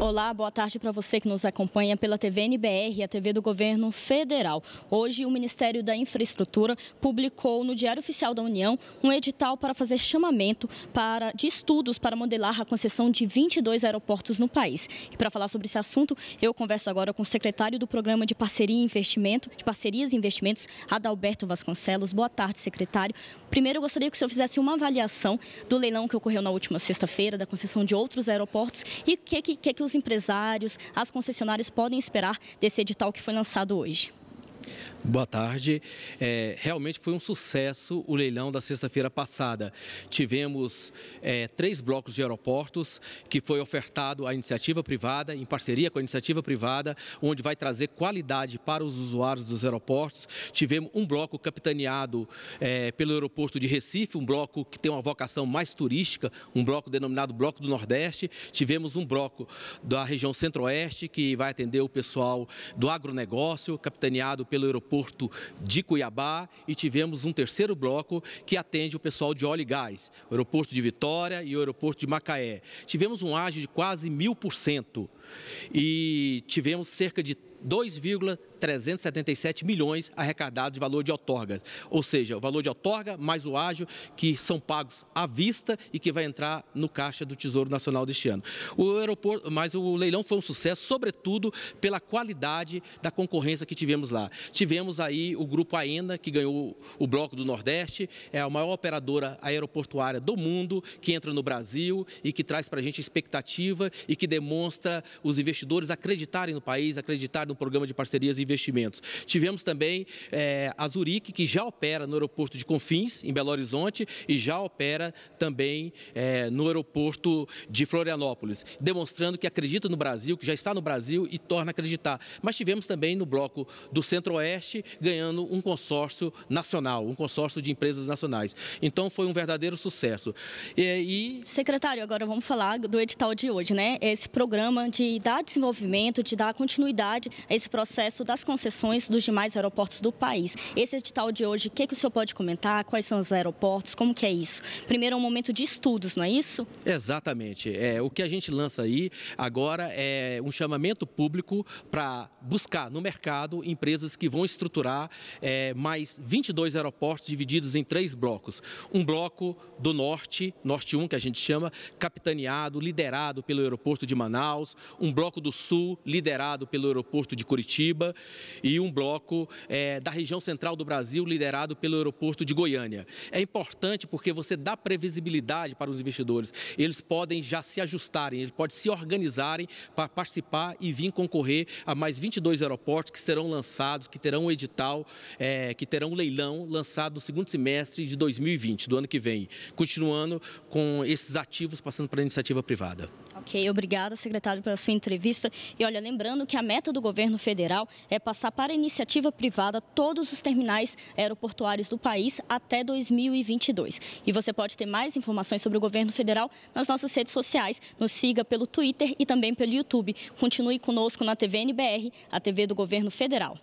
Olá, boa tarde para você que nos acompanha pela TV NBR, a TV do Governo Federal. Hoje, o Ministério da Infraestrutura publicou no Diário Oficial da União um edital para fazer chamamento para, de estudos para modelar a concessão de 22 aeroportos no país. E para falar sobre esse assunto, eu converso agora com o secretário do Programa de Parceria e Investimento, de Parcerias e Investimentos, Adalberto Vasconcelos. Boa tarde, secretário. Primeiro, eu gostaria que o senhor fizesse uma avaliação do leilão que ocorreu na última sexta-feira, da concessão de outros aeroportos e o que, que, que os empresários, as concessionárias podem esperar desse edital que foi lançado hoje? Boa tarde. É, realmente foi um sucesso o leilão da sexta-feira passada. Tivemos é, três blocos de aeroportos que foi ofertado à iniciativa privada, em parceria com a iniciativa privada, onde vai trazer qualidade para os usuários dos aeroportos. Tivemos um bloco capitaneado é, pelo aeroporto de Recife, um bloco que tem uma vocação mais turística, um bloco denominado Bloco do Nordeste. Tivemos um bloco da região Centro-Oeste, que vai atender o pessoal do agronegócio, capitaneado pelo aeroporto aeroporto de Cuiabá e tivemos um terceiro bloco que atende o pessoal de óleo e gás, o aeroporto de Vitória e o aeroporto de Macaé. Tivemos um ágio de quase mil por cento e tivemos cerca de 2,377 milhões arrecadados de valor de outorga, ou seja, o valor de outorga mais o ágio que são pagos à vista e que vai entrar no caixa do Tesouro Nacional deste ano. O aeroporto, mas o leilão foi um sucesso, sobretudo pela qualidade da concorrência que tivemos lá. Tivemos aí o grupo Aena que ganhou o bloco do Nordeste, é a maior operadora aeroportuária do mundo que entra no Brasil e que traz para a gente expectativa e que demonstra os investidores acreditarem no país, acreditarem um programa de parcerias e investimentos. Tivemos também é, a Zurique, que já opera no aeroporto de Confins, em Belo Horizonte, e já opera também é, no aeroporto de Florianópolis, demonstrando que acredita no Brasil, que já está no Brasil e torna a acreditar. Mas tivemos também no bloco do Centro-Oeste, ganhando um consórcio nacional, um consórcio de empresas nacionais. Então foi um verdadeiro sucesso. E, e... Secretário, agora vamos falar do edital de hoje, né? Esse programa de dar desenvolvimento, de dar continuidade esse processo das concessões dos demais aeroportos do país. Esse edital de hoje, o que, que o senhor pode comentar? Quais são os aeroportos? Como que é isso? Primeiro é um momento de estudos, não é isso? Exatamente. É, o que a gente lança aí agora é um chamamento público para buscar no mercado empresas que vão estruturar é, mais 22 aeroportos divididos em três blocos. Um bloco do norte, norte 1, que a gente chama, capitaneado, liderado pelo aeroporto de Manaus, um bloco do sul, liderado pelo aeroporto aeroporto de Curitiba e um bloco é, da região central do Brasil, liderado pelo aeroporto de Goiânia. É importante porque você dá previsibilidade para os investidores. Eles podem já se ajustarem, eles podem se organizarem para participar e vir concorrer a mais 22 aeroportos que serão lançados, que terão um edital, é, que terão um leilão lançado no segundo semestre de 2020, do ano que vem. Continuando com esses ativos passando para a iniciativa privada. Ok, obrigada, secretário, pela sua entrevista. E olha, lembrando que a meta do governo federal é passar para a iniciativa privada todos os terminais aeroportuários do país até 2022. E você pode ter mais informações sobre o governo federal nas nossas redes sociais. Nos siga pelo Twitter e também pelo YouTube. Continue conosco na TV NBR, a TV do governo federal.